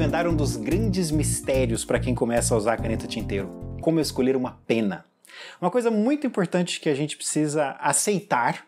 desvendar um dos grandes mistérios para quem começa a usar a caneta tinteiro: como escolher uma pena. Uma coisa muito importante que a gente precisa aceitar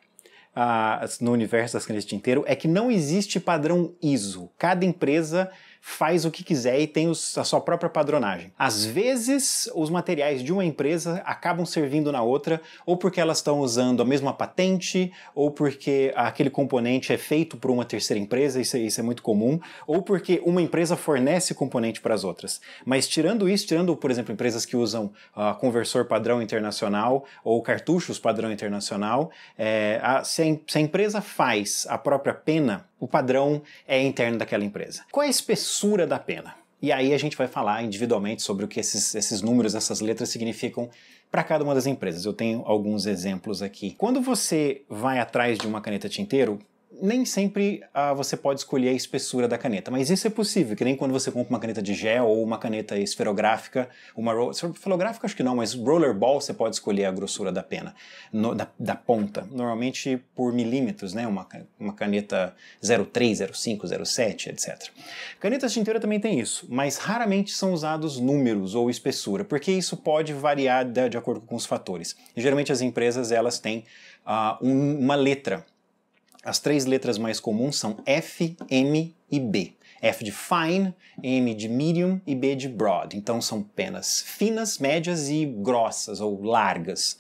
uh, no universo das canetas tinteiro é que não existe padrão ISO. Cada empresa faz o que quiser e tem os, a sua própria padronagem. Às vezes, os materiais de uma empresa acabam servindo na outra, ou porque elas estão usando a mesma patente, ou porque aquele componente é feito por uma terceira empresa, isso, é, isso é muito comum, ou porque uma empresa fornece componente para as outras. Mas tirando isso, tirando, por exemplo, empresas que usam uh, conversor padrão internacional ou cartuchos padrão internacional, é, a, se, a, se a empresa faz a própria pena o padrão é interno daquela empresa. Qual é a espessura da pena? E aí a gente vai falar individualmente sobre o que esses, esses números, essas letras significam para cada uma das empresas. Eu tenho alguns exemplos aqui. Quando você vai atrás de uma caneta tinteiro, nem sempre ah, você pode escolher a espessura da caneta, mas isso é possível, que nem quando você compra uma caneta de gel ou uma caneta esferográfica, uma esferográfica acho que não, mas rollerball você pode escolher a grossura da pena, no, da, da, ponta, normalmente por milímetros, né, uma, uma caneta 03, 05, 07, etc. Canetas de tinteira também tem isso, mas raramente são usados números ou espessura, porque isso pode variar de, de acordo com os fatores. E, geralmente as empresas elas têm ah, um, uma letra as três letras mais comuns são F, M e B. F de fine, M de medium e B de broad. Então são penas finas, médias e grossas ou largas.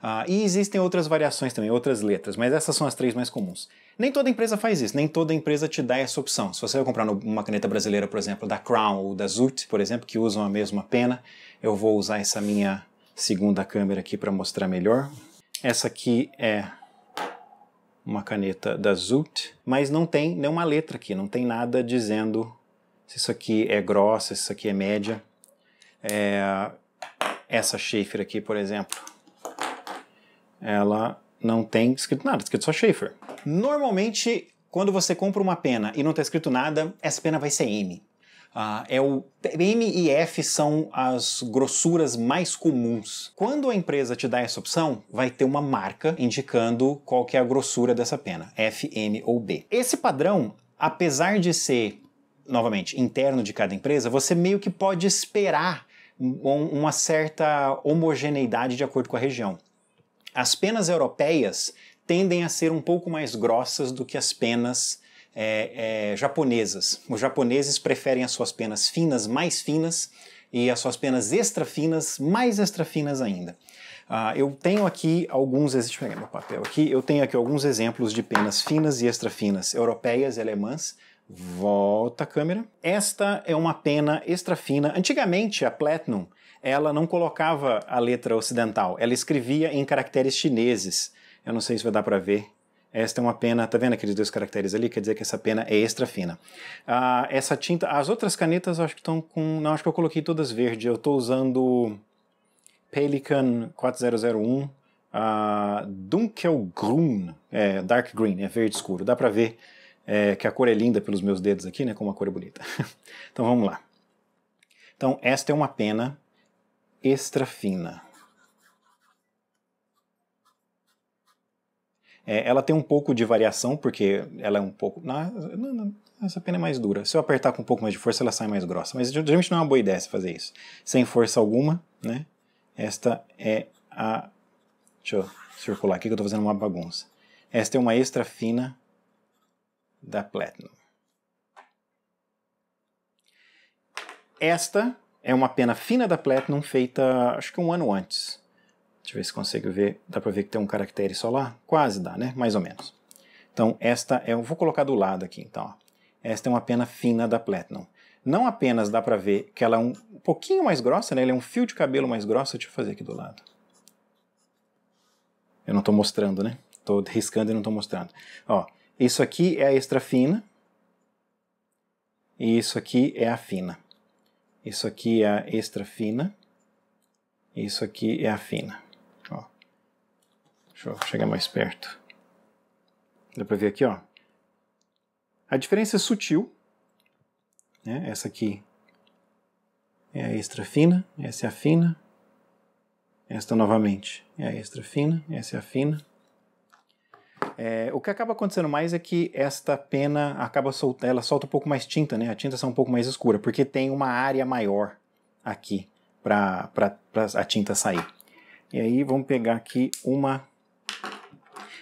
Uh, e existem outras variações também, outras letras, mas essas são as três mais comuns. Nem toda empresa faz isso, nem toda empresa te dá essa opção. Se você vai comprar uma caneta brasileira, por exemplo, da Crown ou da Zut, por exemplo, que usam a mesma pena, eu vou usar essa minha segunda câmera aqui para mostrar melhor. Essa aqui é uma caneta da Zoot, mas não tem nenhuma letra aqui, não tem nada dizendo se isso aqui é grossa, se isso aqui é média. É, essa Schaefer aqui, por exemplo, ela não tem escrito nada, escrito só Schaefer. Normalmente, quando você compra uma pena e não está escrito nada, essa pena vai ser M. Ah, é o M e F são as grossuras mais comuns. Quando a empresa te dá essa opção, vai ter uma marca indicando qual que é a grossura dessa pena, F, M ou B. Esse padrão, apesar de ser novamente interno de cada empresa, você meio que pode esperar uma certa homogeneidade de acordo com a região. As penas europeias tendem a ser um pouco mais grossas do que as penas é, é, japonesas. Os japoneses preferem as suas penas finas mais finas e as suas penas extra finas mais extra finas ainda. Ah, eu tenho aqui alguns, deixa eu pegar meu papel aqui, eu tenho aqui alguns exemplos de penas finas e extra finas europeias e alemãs. Volta a câmera. Esta é uma pena extra fina. Antigamente, a Platinum, ela não colocava a letra ocidental, ela escrevia em caracteres chineses. Eu não sei se vai dar para ver esta é uma pena, tá vendo aqueles dois caracteres ali? Quer dizer que essa pena é extra fina. Ah, essa tinta, as outras canetas acho que estão com, não, acho que eu coloquei todas verde. Eu estou usando Pelican 4001 ah, Dunkelgrün, é, dark green, é verde escuro. Dá pra ver é, que a cor é linda pelos meus dedos aqui, né? Como a cor é bonita. então vamos lá. Então esta é uma pena extra fina. É, ela tem um pouco de variação, porque ela é um pouco. Não, não, não, essa pena é mais dura. Se eu apertar com um pouco mais de força, ela sai mais grossa. Mas geralmente não é uma boa ideia fazer isso. Sem força alguma, né? Esta é a. Deixa eu circular aqui que eu estou fazendo uma bagunça. Esta é uma extra fina da Platinum. Esta é uma pena fina da Platinum feita, acho que um ano antes. Deixa eu ver se consigo ver. Dá para ver que tem um caractere solar? Quase dá, né? Mais ou menos. Então, esta é. Eu vou colocar do lado aqui, então. Ó. Esta é uma pena fina da Platinum. Não apenas dá para ver que ela é um pouquinho mais grossa, né? Ela é um fio de cabelo mais grossa. Deixa eu fazer aqui do lado. Eu não estou mostrando, né? Estou riscando e não estou mostrando. Ó, isso aqui é a extra fina. E isso aqui é a fina. Isso aqui é a extra fina. Isso aqui é a fina. Deixa eu chegar mais perto. Dá para ver aqui, ó. A diferença é sutil. Né? Essa aqui é a extra fina, essa é a fina. Esta novamente é a extra fina, essa é a fina. É, o que acaba acontecendo mais é que esta pena acaba soltando, ela solta um pouco mais tinta, né? A tinta está um pouco mais escura, porque tem uma área maior aqui para a tinta sair. E aí vamos pegar aqui uma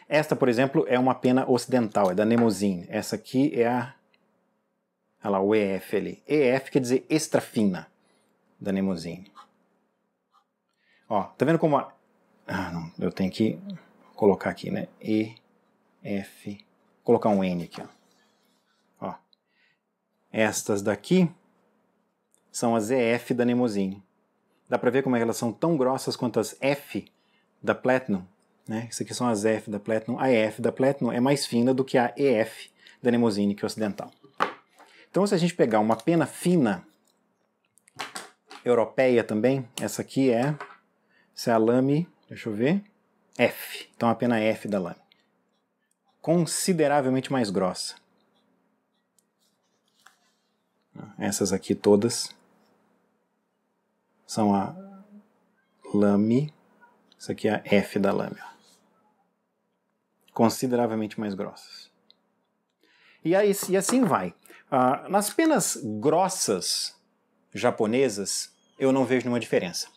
esta, por exemplo, é uma pena ocidental, é da Nemozin. Essa aqui é a. Olha lá, o EF ali. EF quer dizer extra fina, da Nemozin. Ó, tá vendo como a. Ah, não, eu tenho que colocar aqui, né? E, F. Colocar um N aqui, ó. ó. Estas daqui são as EF da Nemozin. Dá pra ver como é elas são tão grossas quanto as F da Platinum. Né? Isso aqui são as F da Platinum. A F da Platinum é mais fina do que a EF da Nemosine, que é ocidental. Então, se a gente pegar uma pena fina europeia também, essa aqui é, essa é a lame, deixa eu ver, F. Então, a pena F da lame. Consideravelmente mais grossa. Essas aqui todas são a lame. Isso aqui é a F da lâmina consideravelmente mais grossas. E, aí, e assim vai. Ah, nas penas grossas japonesas, eu não vejo nenhuma diferença.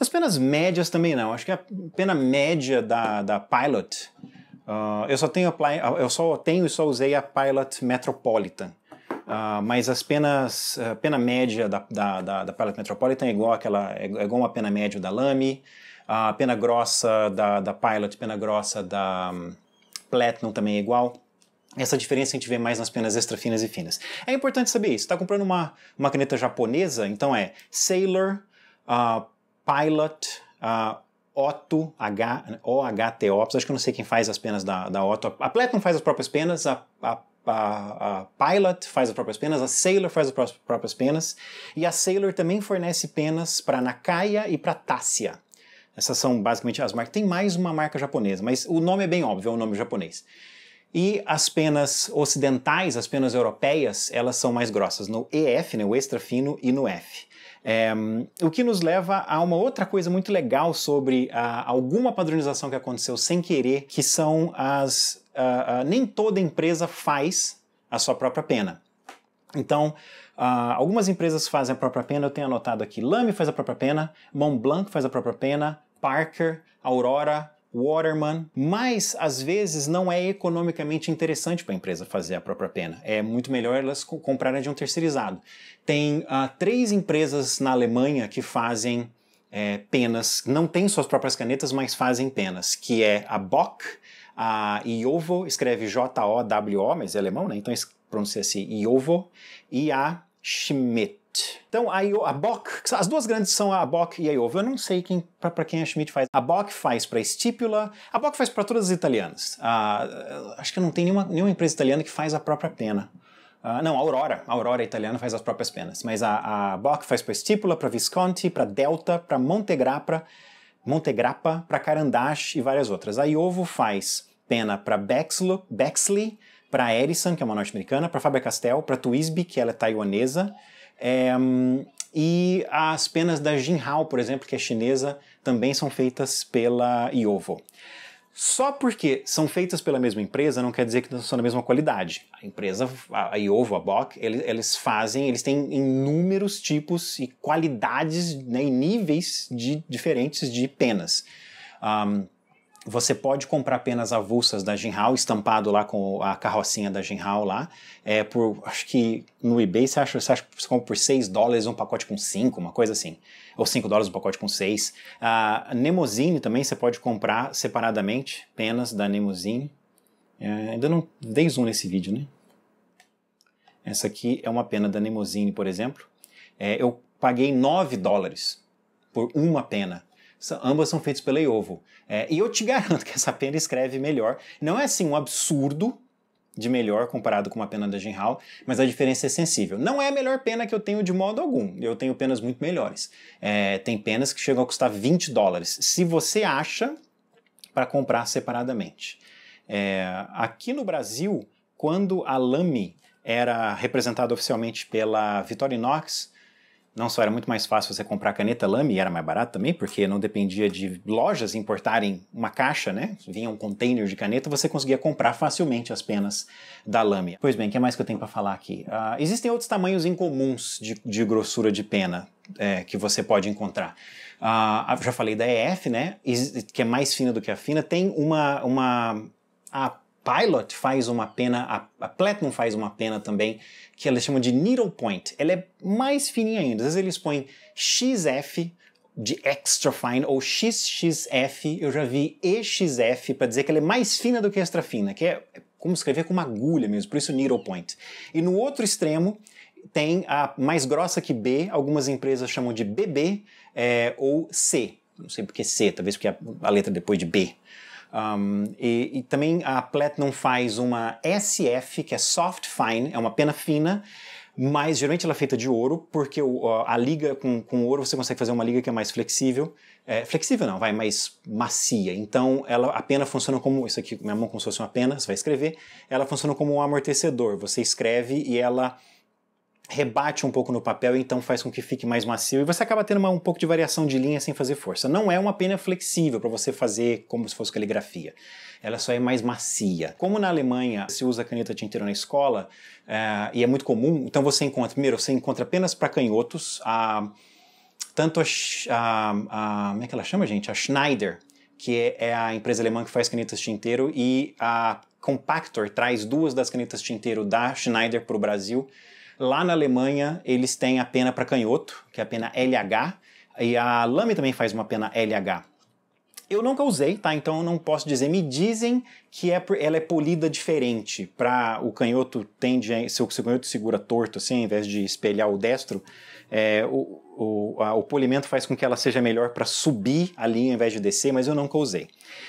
Nas penas médias também não. Acho que a pena média da, da Pilot, uh, eu, só tenho ah, eu só tenho e só usei a Pilot Metropolitan. Uh, mas as penas, a pena média da, da, da, da Pilot Metropolitan é igual, aquela, é, é igual a pena média da Lamy, a pena grossa da, da Pilot, pena grossa da, Platinum também é igual. Essa diferença a gente vê mais nas penas extra finas e finas. É importante saber isso. Está comprando uma, uma caneta japonesa, então é Sailor, uh, Pilot, uh, Otto, O-H-T-O. Acho que eu não sei quem faz as penas da, da Otto. A Platinum faz as próprias penas, a, a a, a, Pilot faz as próprias penas, a Sailor faz as próprias penas, e a Sailor também fornece penas para Nakaya e para Tassia. Essas são basicamente as marcas. Tem mais uma marca japonesa, mas o nome é bem óbvio, é um nome japonês. E as penas ocidentais, as penas europeias, elas são mais grossas, no EF, né, o extra fino, e no F. É, o que nos leva a uma outra coisa muito legal sobre a, ah, alguma padronização que aconteceu sem querer, que são as. A, ah, a, ah, nem toda empresa faz a sua própria pena. Então, algumas empresas fazem a própria pena, eu tenho anotado aqui: Lame faz a própria pena, Montblanc faz a própria pena, Parker, Aurora, Waterman, mas às vezes não é economicamente interessante para a empresa fazer a própria pena. É muito melhor elas comprarem de um terceirizado. Tem uh, três empresas na Alemanha que fazem é, penas, não têm suas próprias canetas, mas fazem penas, que é a Bock, a Iovo, escreve J-O-W-O, mas é alemão, né? Então pronuncia-se Iovo, e a Schmidt. Schmidt. Então a, Io, a Bock, as duas grandes são a Bock e a Iovo. Eu não sei quem, para quem a Schmidt faz. A Bock faz para Estípula, a Bock faz para todas as italianas. Ah, acho que não tem nenhuma, nenhuma empresa italiana que faz a própria pena. Uh, não, a Aurora. A Aurora italiana faz as próprias penas. Mas a, a Bock faz para Estípula, para Visconti, para Delta, para Montegrappa, Montegrappa, para Carandache e várias outras. A Iovo faz pena para Bexley, para Erisan, que é uma norte-americana, para Faber-Castell, para Twisby, que ela é taiwanesa, é, e as penas da Jinhao, por exemplo, que é chinesa, também são feitas pela Iovo. Só porque são feitas pela mesma empresa não quer dizer que são da mesma qualidade. A empresa, a Iovo, a Bock, eles, eles, fazem, eles têm inúmeros tipos e qualidades né, e níveis de, diferentes de penas. Um, você pode comprar apenas avulsas da Jinhao, estampado lá com a carrocinha da Jinhao lá, é, por, acho que no eBay você acha, você acha que você compra por 6 dólares um pacote com 5, uma coisa assim, ou 5 dólares um pacote com 6. A Nemozine também você pode comprar separadamente, penas da Nemozine. É, ainda não dei zoom nesse vídeo, né? Essa aqui é uma pena da Nemozine, por exemplo. É, eu paguei 9 dólares por uma pena ambas são feitas pela Iovo. É, e eu te garanto que essa pena escreve melhor. Não é assim um absurdo de melhor comparado com uma pena da Genhal, mas a diferença é sensível. Não é a melhor pena que eu tenho de modo algum. Eu tenho penas muito melhores. É, tem penas que chegam a custar 20 dólares. Se você acha para comprar separadamente. É, aqui no Brasil, quando a Lamy era representada oficialmente pela Vitória Inox, não só era muito mais fácil você comprar caneta lame e era mais barato também, porque não dependia de lojas importarem uma caixa, né? Vinha um container de caneta, você conseguia comprar facilmente as penas da lame. Pois bem, o que mais que eu tenho para falar aqui? Uh, existem outros tamanhos incomuns de, de grossura de pena é, que você pode encontrar. Uh, já falei da EF, né? Que é mais fina do que a fina. Tem uma, uma a Pilot faz uma pena, a, a Platinum faz uma pena também, que eles chamam de Needle Point. Ela é mais fininha ainda. Às vezes eles põem XF de extra fine ou XXF, eu já vi EXF para dizer que ela é mais fina do que extra fina, que é, é como escrever com uma agulha mesmo, por isso needle point. E no outro extremo tem a mais grossa que B, algumas empresas chamam de BB é, ou C. Não sei porque C, talvez porque a, a letra depois de B. Um, e, e, também a Platinum faz uma SF, que é soft fine, é uma pena fina, mas geralmente ela é feita de ouro, porque o, a, a liga com, com ouro você consegue fazer uma liga que é mais flexível. É, flexível não, vai mais macia. Então ela, a pena funciona como. Isso aqui, minha mão como se fosse uma pena, você vai escrever. Ela funciona como um amortecedor. Você escreve e ela rebate um pouco no papel, então faz com que fique mais macio e você acaba tendo uma, um pouco de variação de linha sem fazer força. Não é uma pena flexível para você fazer como se fosse caligrafia. Ela só é mais macia. Como na Alemanha se usa caneta tinteiro na escola é, e é muito comum, então você encontra primeiro você encontra apenas para canhotos a tanto a, a, a, como é que ela chama gente a Schneider que é, é a empresa alemã que faz canetas tinteiro e a Compactor traz duas das canetas tinteiro da Schneider para o Brasil Lá na Alemanha, eles têm a pena para canhoto, que é a pena LH, e a Lame também faz uma pena LH. Eu nunca usei, tá? Então eu não posso dizer. Me dizem que é, ela é polida diferente. Para o canhoto tende, a, se o canhoto segura torto, assim, ao invés de espelhar o destro, é, o, o, a, o, polimento faz com que ela seja melhor para subir a linha ao invés de descer, mas eu nunca usei.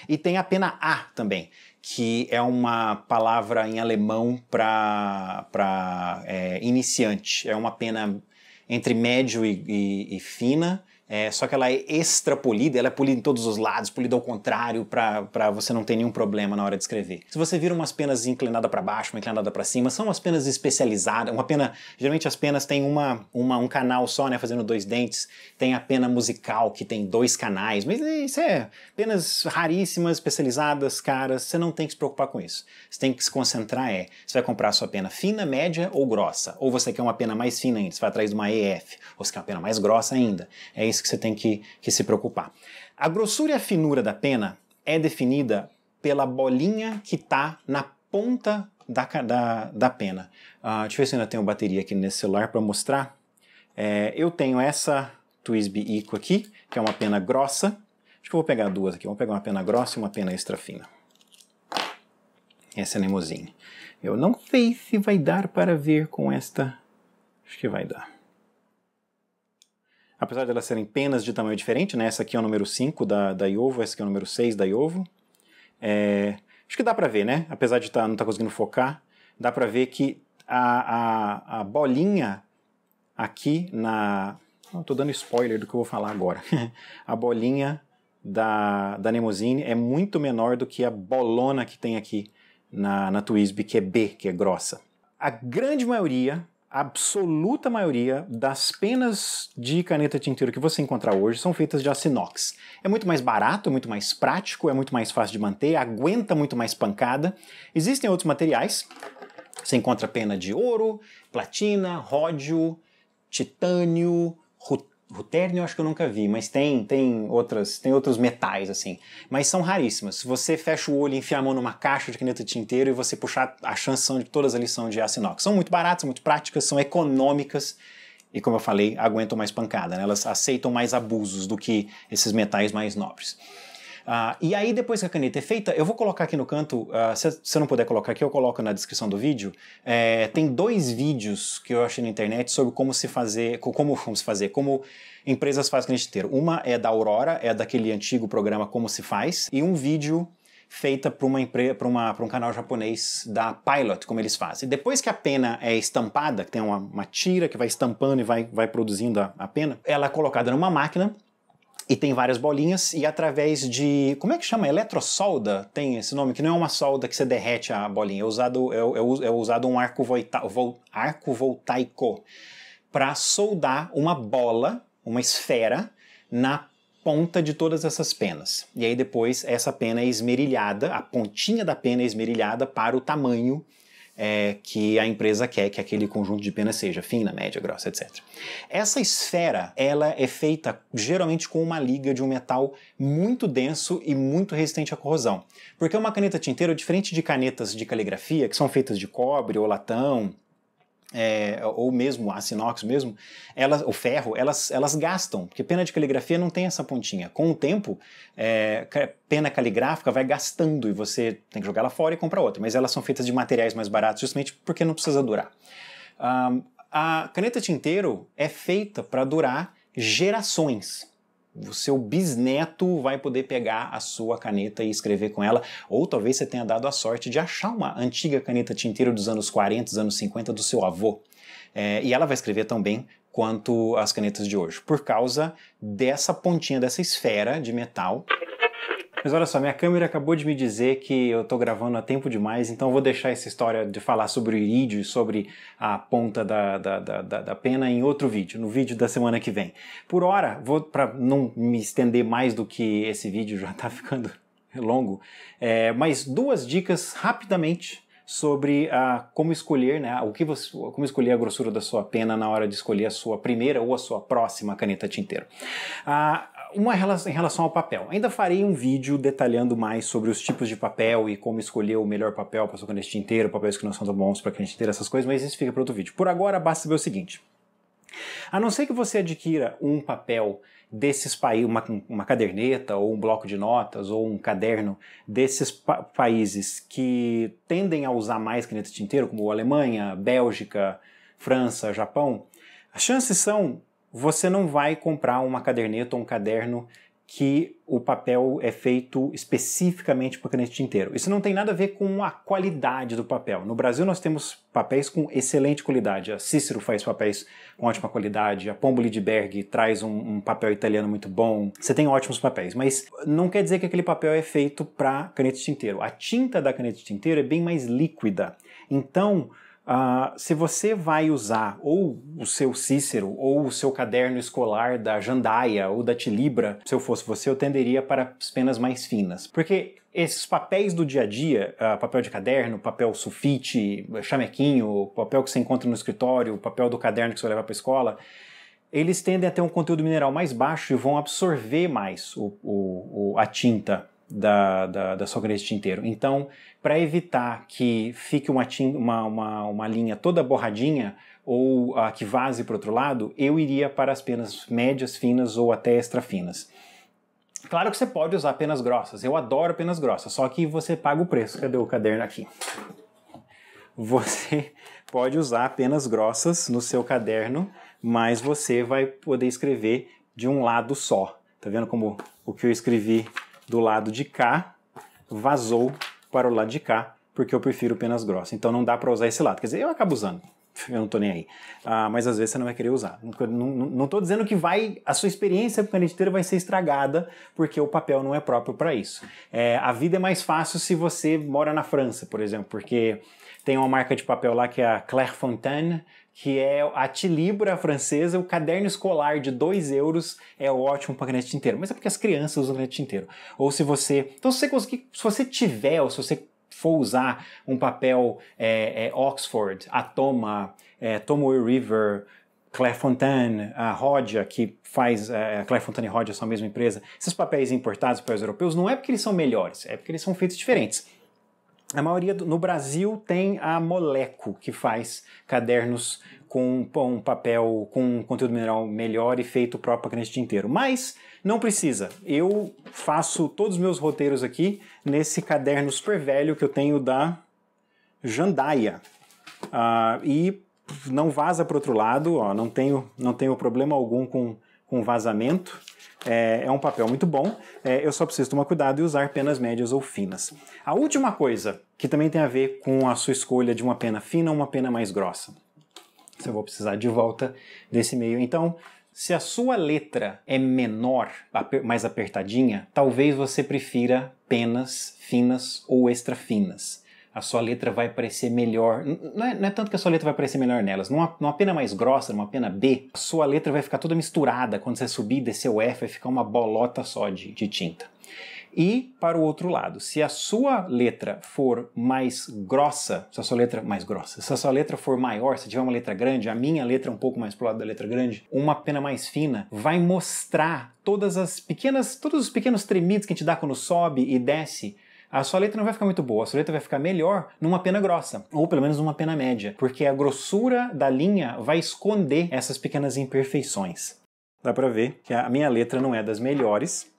E tem a pena A também, que é uma palavra em alemão para é, iniciante. É uma pena entre médio e, e, e fina é, só que ela é extra polida, ela é polida em todos os lados, polida ao contrário, para você não ter nenhum problema na hora de escrever. Se você vira umas penas inclinada para baixo, uma inclinada para cima, são umas penas especializadas. Uma pena, geralmente as penas têm uma, uma, um canal só, né, fazendo dois dentes. Tem a pena musical que tem dois canais, mas é, isso é penas raríssimas, especializadas, caras. Você não tem que se preocupar com isso. Você tem que se concentrar é, você vai comprar a sua pena fina, média ou grossa, ou você quer uma pena mais fina ainda, você vai atrás de uma EF, ou você quer uma pena mais grossa ainda. É isso que você tem que, que se preocupar. A grossura e a finura da pena é definida pela bolinha que está na ponta da, da, da pena. Uh, deixa eu ver se eu ainda tenho bateria aqui nesse celular para mostrar. É, eu tenho essa Twisby Ico aqui, que é uma pena grossa. Acho que eu vou pegar duas aqui. Vou pegar uma pena grossa e uma pena extra fina. Essa é a Nemozinha. Eu não sei se vai dar para ver com esta. Acho que vai dar apesar de elas serem penas de tamanho diferente, né? Essa aqui é o número 5 da, da Iovo, essa aqui é o número 6 da Iovo. É, acho que dá para ver, né? Apesar de tá, não estar tá conseguindo focar, dá para ver que a, a, a, bolinha aqui na... Estou ah, dando spoiler do que eu vou falar agora. a bolinha da, da Nemosine é muito menor do que a bolona que tem aqui na, na Twisby, que é B, que é grossa. A grande maioria absoluta maioria das penas de caneta tinteiro que você encontrar hoje são feitas de aço inox. É muito mais barato, é muito mais prático, é muito mais fácil de manter, aguenta muito mais pancada. Existem outros materiais, você encontra pena de ouro, platina, ródio, titânio, rutênio, Rutérnio eu acho que eu nunca vi, mas tem tem outras tem outros metais assim, mas são raríssimas. Se você fecha o olho e enfia a mão numa caixa de caneta de tinteiro e você puxar, a chance são de todas ali são de aço inox. São muito baratas, são muito práticas, são econômicas e como eu falei, aguentam mais pancada, né? elas aceitam mais abusos do que esses metais mais nobres. Ah, e aí, depois que a caneta é feita, eu vou colocar aqui no canto, ah, se, você não puder colocar aqui, eu coloco na descrição do vídeo. É, tem dois vídeos que eu achei na internet sobre como se fazer, como, vamos fazer, como empresas fazem caneteiro. Uma é da Aurora, é daquele antigo programa Como Se Faz, e um vídeo feita para uma empresa, para um canal japonês da Pilot, como eles fazem. Depois que a pena é estampada, que tem uma, uma tira que vai estampando e vai, vai produzindo a, a pena, ela é colocada numa máquina e tem várias bolinhas e através de como é que chama eletrosolda tem esse nome que não é uma solda que você derrete a bolinha é usado é, é, é usado um arco, volta, vol, arco voltaico para soldar uma bola uma esfera na ponta de todas essas penas e aí depois essa pena é esmerilhada a pontinha da pena é esmerilhada para o tamanho é, que a empresa quer que aquele conjunto de penas seja fina, média, grossa, etc. Essa esfera ela é feita geralmente com uma liga de um metal muito denso e muito resistente à corrosão, porque uma caneta tinteira, diferente de canetas de caligrafia que são feitas de cobre ou latão é, ou mesmo aço inox mesmo, elas, o ferro, elas, elas gastam, porque pena de caligrafia não tem essa pontinha. Com o tempo, é, pena caligráfica vai gastando e você tem que jogar ela fora e comprar outra, mas elas são feitas de materiais mais baratos justamente porque não precisa durar. Um, a caneta tinteiro é feita para durar gerações o seu bisneto vai poder pegar a sua caneta e escrever com ela, ou talvez você tenha dado a sorte de achar uma antiga caneta tinteira dos anos 40, dos anos 50 do seu avô. É, e ela vai escrever tão bem quanto as canetas de hoje, por causa dessa pontinha, dessa esfera de metal mas olha só, minha câmera acabou de me dizer que eu tô gravando há tempo demais, então eu vou deixar essa história de falar sobre o irídio e sobre a ponta da, da, da, da, pena em outro vídeo, no vídeo da semana que vem. Por hora, vou para não me estender mais do que esse vídeo já tá ficando longo, é, mas duas dicas rapidamente sobre a ah, como escolher, né, o que você, como escolher a grossura da sua pena na hora de escolher a sua primeira ou a sua próxima caneta tinteiro. Ah, uma em relação ao papel. Ainda farei um vídeo detalhando mais sobre os tipos de papel e como escolher o melhor papel para sua caneta de papéis que não são tão bons para caneta de essas coisas, mas isso fica para outro vídeo. Por agora, basta saber o seguinte. A não ser que você adquira um papel desses países, uma, uma, caderneta ou um bloco de notas ou um caderno desses pa países que tendem a usar mais caneta de tinteiro, como Alemanha, Bélgica, França, Japão, as chances são você não vai comprar uma caderneta ou um caderno que o papel é feito especificamente para caneta de tinteiro. Isso não tem nada a ver com a qualidade do papel. No Brasil nós temos papéis com excelente qualidade. A Cícero faz papéis com ótima qualidade, a Pombo Lidberg traz um, um papel italiano muito bom. Você tem ótimos papéis, mas não quer dizer que aquele papel é feito para caneta de tinteiro. A tinta da caneta de tinteiro é bem mais líquida. Então, Uh, se você vai usar ou o seu Cícero ou o seu caderno escolar da Jandaia ou da Tilibra, se eu fosse você, eu tenderia para as penas mais finas. Porque esses papéis do dia a dia, uh, papel de caderno, papel sulfite, chamequinho, papel que você encontra no escritório, papel do caderno que você leva para a escola, eles tendem a ter um conteúdo mineral mais baixo e vão absorver mais o, o, o, a tinta da, da, da, sua grelha de tinteiro. Então, para evitar que fique uma, uma, uma, uma, linha toda borradinha ou uh, que vaze para outro lado, eu iria para as penas médias, finas ou até extra finas. Claro que você pode usar penas grossas, eu adoro penas grossas, só que você paga o preço. Cadê o caderno aqui? Você pode usar penas grossas no seu caderno, mas você vai poder escrever de um lado só. Tá vendo como o que eu escrevi do lado de cá vazou para o lado de cá, porque eu prefiro penas grossas. Então não dá para usar esse lado. Quer dizer, eu acabo usando. Eu não tô nem aí. Ah, mas às vezes você não vai querer usar. Não, não, não tô dizendo que vai. A sua experiência com caneta vai ser estragada, porque o papel não é próprio para isso. É, a vida é mais fácil se você mora na França, por exemplo, porque tem uma marca de papel lá que é a Clairefontaine, que é a Tilibra francesa, o caderno escolar de 2 euros é ótimo para granete inteiro. Mas é porque as crianças usam granete inteiro. Ou se você. Então, se você conseguir. Se você tiver, ou se você for usar um papel é, é, Oxford, Atoma, é, Tomoe River, Claire Fontaine, a Rodia, que faz. A é, é, Claire Fontaine e Rodia são a mesma empresa. Esses papéis importados, papéis europeus, não é porque eles são melhores, é porque eles são feitos diferentes. A maioria do, no Brasil tem a Moleco, que faz cadernos com, um papel, com conteúdo mineral melhor e feito próprio para cliente inteiro. Mas não precisa. Eu faço todos os meus roteiros aqui nesse caderno super velho que eu tenho da Jandaia. Uh, e não vaza para outro lado, ó, não tenho, não tenho problema algum com com vazamento. É, é um papel muito bom, é, eu só preciso tomar cuidado e usar penas médias ou finas. A última coisa, que também tem a ver com a sua escolha de uma pena fina ou uma pena mais grossa. Se eu vou precisar de volta desse meio. Então, se a sua letra é menor, mais apertadinha, talvez você prefira penas finas ou extra finas a sua letra vai parecer melhor. Não é, não é, tanto que a sua letra vai parecer melhor nelas. Numa, numa pena mais grossa, numa pena B, a sua letra vai ficar toda misturada. Quando você subir e descer o F, vai ficar uma bolota só de, de tinta. E para o outro lado, se a sua letra for mais grossa, se a sua letra mais grossa, se a sua letra for maior, se tiver uma letra grande, a minha letra é um pouco mais pro lado da letra grande, uma pena mais fina vai mostrar todas as pequenas, todos os pequenos tremidos que a gente dá quando sobe e desce a sua letra não vai ficar muito boa, a sua letra vai ficar melhor numa pena grossa, ou pelo menos numa pena média, porque a grossura da linha vai esconder essas pequenas imperfeições. Dá para ver que a minha letra não é das melhores,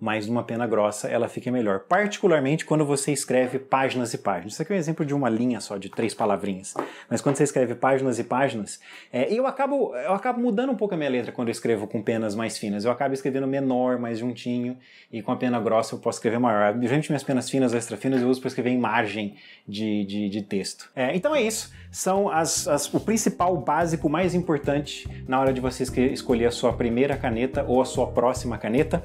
mas numa pena grossa ela fica melhor, particularmente quando você escreve páginas e páginas. Isso aqui é um exemplo de uma linha só, de três palavrinhas. Mas quando você escreve páginas e páginas, é, eu, acabo, eu acabo mudando um pouco a minha letra quando eu escrevo com penas mais finas. Eu acabo escrevendo menor, mais juntinho, e com a pena grossa eu posso escrever maior. geralmente minhas penas finas extra finas eu uso para escrever em margem de, de, de texto. É, então é isso. São as, as, o principal, básico, mais importante na hora de você escolher a sua primeira caneta ou a sua próxima caneta.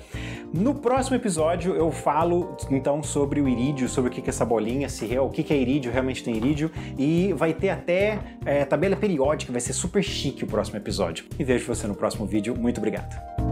No próximo episódio eu falo então sobre o irídio, sobre o que é essa bolinha, se é, o que é irídio, realmente tem irídio, e vai ter até é, tabela periódica, vai ser super chique o próximo episódio. E vejo você no próximo vídeo. Muito obrigado.